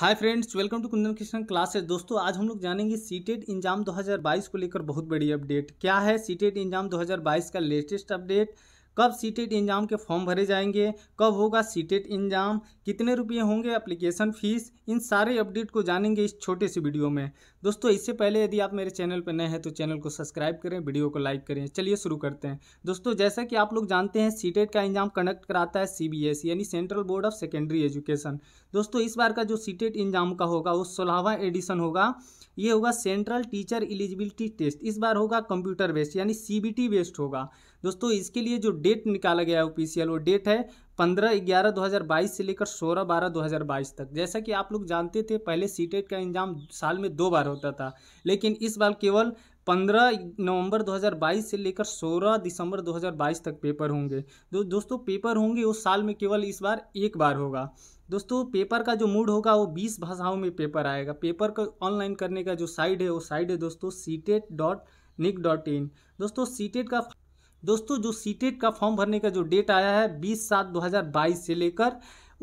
hi friends welcome to Kundan Krishnan classes दोस्तों आज हम लोग जानेंगे सीटेट एग्जाम 2022 को लेकर बहुत बड़ी अपडेट क्या है सीटेट एग्जाम 2022 का लेटेस्ट अपडेट कब सीटेट एग्ज़ाम के फॉर्म भरे जाएंगे कब होगा सीटेट एग्ज़ाम कितने रुपये होंगे एप्लीकेशन फ़ीस इन सारे अपडेट को जानेंगे इस छोटे से वीडियो में दोस्तों इससे पहले यदि आप मेरे चैनल पर नए हैं तो चैनल को सब्सक्राइब करें वीडियो को लाइक करें चलिए शुरू करते हैं दोस्तों जैसा कि आप लोग जानते हैं सी का एग्ज़ाम कंडक्ट कराता है सी यानी central board of secondary education दोस्तों इस बार का जो सी एग्ज़ाम का होगा वो सोलहवा एडिशन होगा ये होगा सेंट्रल टीचर एलिजिबिलिटी टेस्ट इस बार होगा कंप्यूटर बेस्ड यानी सी बेस्ड होगा दोस्तों इसके लिए जो डेट निकाला गया है ऑफिशियल वो डेट है पंद्रह ग्यारह दो हज़ार बाईस से लेकर सोलह बारह दो हज़ार बाईस तक जैसा कि आप लोग जानते थे पहले सीटेट e का एग्ज़ाम साल में दो बार होता था लेकिन इस बार केवल 15 नवंबर 2022 से लेकर 16 दिसंबर 2022 तक पेपर होंगे जो दोस्तों पेपर होंगे उस साल में केवल इस बार एक बार होगा दोस्तों पेपर का जो मूड होगा वो 20 भाषाओं में पेपर आएगा पेपर को ऑनलाइन करने का जो साइड है वो साइड है दोस्तों CTET dot nic dot in दोस्तों सी e का दोस्तों जो सी e का फॉर्म भरने का जो डेट आया है 20 सात 2022 से लेकर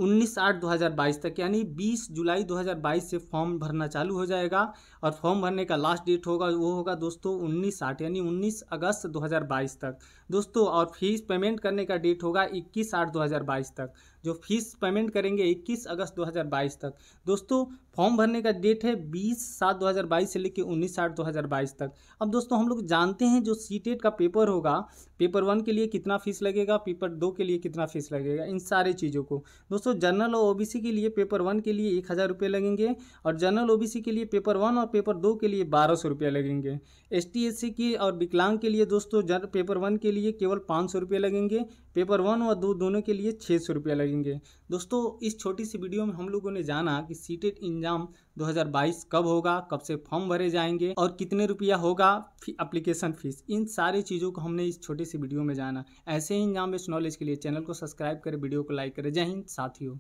19 आठ 2022 तक यानी 20 जुलाई 2022 से फॉर्म भरना चालू हो जाएगा और फॉर्म भरने का लास्ट डेट होगा वो होगा दोस्तों 19 आठ यानी 19 अगस्त 2022 तक दोस्तों और फीस पेमेंट करने का डेट होगा 21 आठ 2022 तक जो फीस पेमेंट करेंगे 21 अगस्त 2022 तक दोस्तों फॉर्म भरने का डेट है 20 सात 2022 से लेकर 19 साठ 2022 तक अब दोस्तों हम लोग जानते हैं जो सी टेट e का पेपर होगा पेपर वन के लिए कितना फीस लगेगा पेपर दो के लिए कितना फीस लगेगा इन सारे चीज़ों को दोस्तों जनरल और ओबीसी के लिए पेपर वन के लिए एक हज़ार रुपये लगेंगे और जनरल ओबीसी के लिए पेपर वन और पेपर दो के लिए बारह सौ रुपये लगेंगे एस टी एस सी की और विकलांग के लिए दोस्तों पेपर वन के लिए केवल पाँच सौ रुपये लगेंगे पेपर वन और दो दोनों के लिए छः सौ रुपये लगेंगे करेंगे दोस्तों इस छोटी सी वीडियो में हम लोगों ने जाना कि सीटेट एग्ज़ाम 2022 कब होगा कब से फॉर्म भरे जाएंगे और कितने रुपया होगा अप्लीकेशन फ़ीस इन सारी चीज़ों को हमने इस छोटी सी वीडियो में जाना ऐसे ही एग्जाम बेस्ट नॉलेज के लिए चैनल को सब्सक्राइब करें वीडियो को लाइक करें जय हिंद साथियों